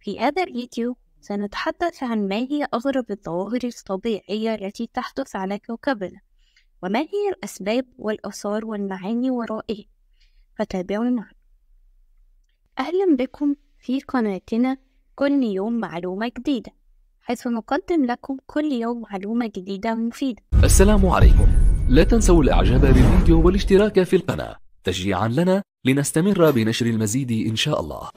في هذا الفيديو سنتحدث عن ما هي أغرب الظواهر الطبيعية التي تحدث على كوكبنا وما هي الأسباب والآثار والمعاني ورائها فتابعوا معنا أهلا بكم في قناتنا كل يوم معلومة جديدة حيث نقدم لكم كل يوم معلومة جديدة مفيدة السلام عليكم لا تنسوا الإعجاب بالفيديو والاشتراك في القناة تشجيعا لنا لنستمر بنشر المزيد إن شاء الله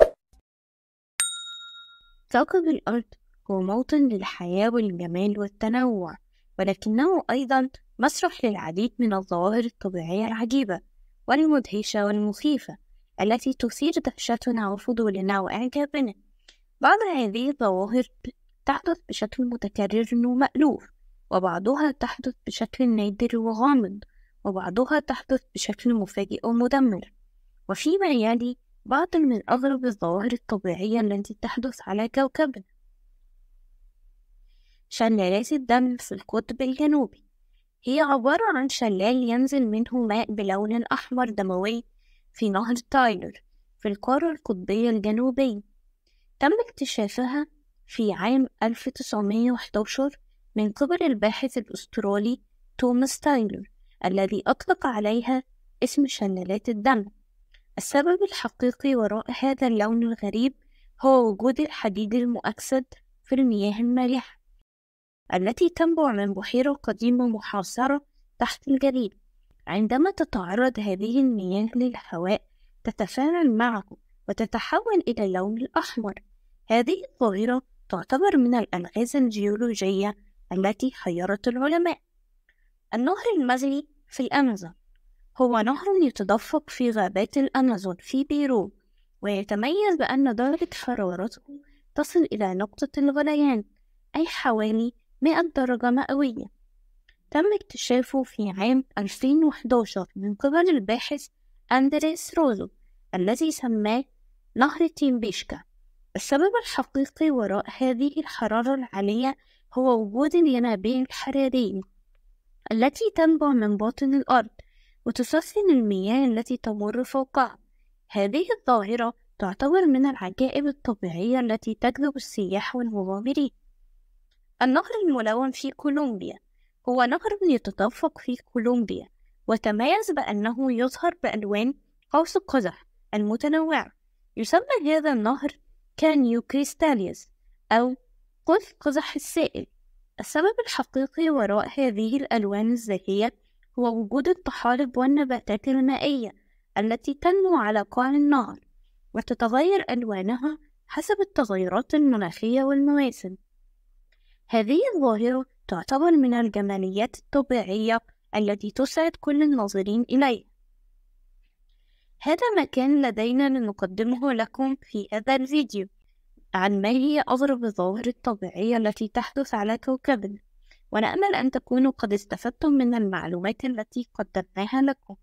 كوكب الأرض هو موطن للحياة والجمال والتنوع ولكنه أيضا مسرح للعديد من الظواهر الطبيعية العجيبة والمدهشة والمخيفة التي تثير دهشتنا وفضولنا وإعجابنا بعض هذه الظواهر تحدث بشكل متكرر ومألوف وبعضها تحدث بشكل نادر وغامض وبعضها تحدث بشكل مفاجئ ومدمر وفيما يلي بعض من أغرب الظواهر الطبيعية التي تحدث على كوكبنا شلالات الدم في القطب الجنوبي هي عبارة عن شلال ينزل منه ماء بلون أحمر دموي في نهر تايلر في القارة القطبية الجنوبية تم اكتشافها في عام 1911 من قبل الباحث الأسترالي توماس تايلر الذي أطلق عليها اسم شلالات الدم السبب الحقيقي وراء هذا اللون الغريب هو وجود الحديد المؤكسد في المياه المالحة التي تنبع من بحيرة قديمة محاصرة تحت الجليد عندما تتعرض هذه المياه للهواء تتفاعل معه وتتحول إلى اللون الأحمر هذه الظاهرة تعتبر من الألغاز الجيولوجية التي حيرت العلماء النهر المغلي في الأمازون هو نهر يتدفق في غابات الأمازون في بيرو ويتميز بأن درجة حرارته تصل إلى نقطة الغليان أي حوالي مائة درجة مئوية تم اكتشافه في عام 2011 من قبل الباحث أندريس روزو الذي سماه نهر تيمبيشكا السبب الحقيقي وراء هذه الحرارة العالية هو وجود الينابيع الحرارية التي تنبع من باطن الأرض وتسخن المياه التي تمر فوقها هذه الظاهرة تعتبر من العجائب الطبيعية التي تجذب السياح والمغامرين النهر الملون في كولومبيا هو نهر يتدفق في كولومبيا وتميز بأنه يظهر بألوان قوس القزح المتنوعة يسمى هذا النهر كانيو كريستاليوس أو قوس قزح السائل السبب الحقيقي وراء هذه الألوان الزاهية هو وجود الطحالب والنباتات المائية التي تنمو على قاع النهر وتتغير ألوانها حسب التغيرات المناخية والمواسم هذه الظاهرة تعتبر من الجماليات الطبيعية التي تسعد كل الناظرين إليها هذا ما كان لدينا لنقدمه لكم في هذا الفيديو عن ما هي أغرب الظواهر الطبيعية التي تحدث على كوكبنا ونأمل أن تكونوا قد استفدتم من المعلومات التي قدمناها لكم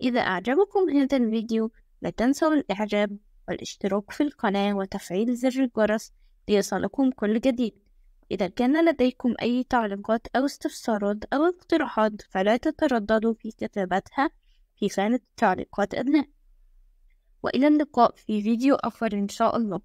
إذا أعجبكم هذا الفيديو لا تنسوا الإعجاب والاشتراك في القناة وتفعيل زر الجرس ليصلكم كل جديد إذا كان لديكم أي تعليقات أو استفسارات أو اقتراحات فلا تترددوا في كتابتها في خانة التعليقات أدنى وإلى اللقاء في فيديو آخر إن شاء الله